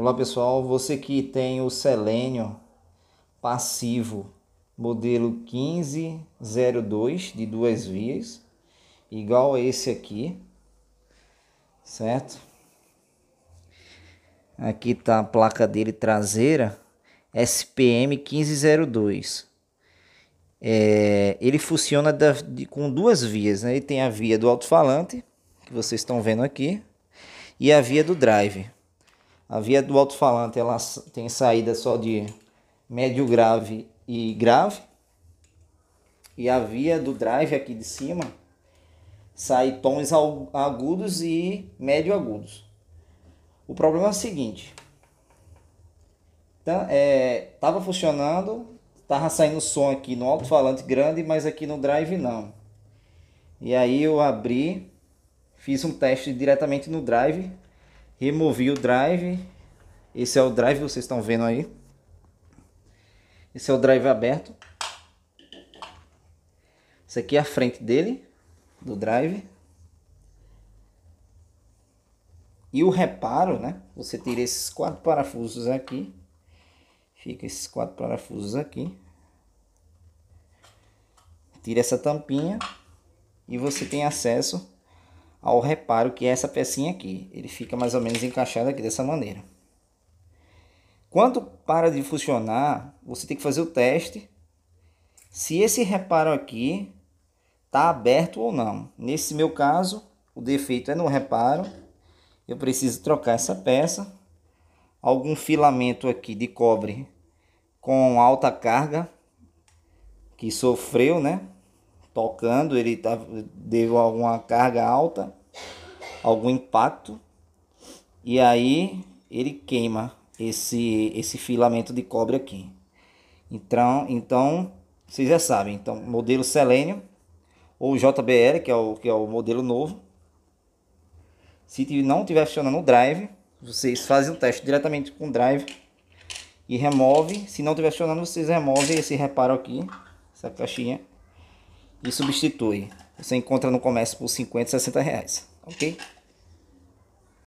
Olá pessoal, você que tem o selênio passivo modelo 1502 de duas vias, igual a esse aqui, certo? Aqui está a placa dele traseira, SPM 1502. É, ele funciona da, de, com duas vias, né? Ele tem a via do alto-falante, que vocês estão vendo aqui, e a via do drive. A via do alto-falante ela tem saída só de médio grave e grave. E a via do drive aqui de cima sai tons agudos e médio agudos. O problema é o seguinte. Então, é, tava funcionando, tava saindo som aqui no alto-falante grande, mas aqui no drive não. E aí eu abri, fiz um teste diretamente no drive Removi o drive. Esse é o drive que vocês estão vendo aí. Esse é o drive aberto. esse aqui é a frente dele, do drive. E o reparo, né? Você tira esses quatro parafusos aqui. Fica esses quatro parafusos aqui. Tira essa tampinha. E você tem acesso ao reparo que é essa pecinha aqui. Ele fica mais ou menos encaixado aqui dessa maneira. Quando para de funcionar, você tem que fazer o teste se esse reparo aqui está aberto ou não. Nesse meu caso, o defeito é no reparo. Eu preciso trocar essa peça. Algum filamento aqui de cobre com alta carga que sofreu, né? tocando, ele tá, deu alguma carga alta, algum impacto, e aí ele queima esse, esse filamento de cobre aqui. Então, então, vocês já sabem, então, modelo selênio, ou JBL, que é o, que é o modelo novo. Se não tiver funcionando o drive, vocês fazem o teste diretamente com o drive e remove. Se não tiver funcionando, vocês removem esse reparo aqui, essa caixinha e substitui. Você encontra no comércio por 50, 60 reais, ok?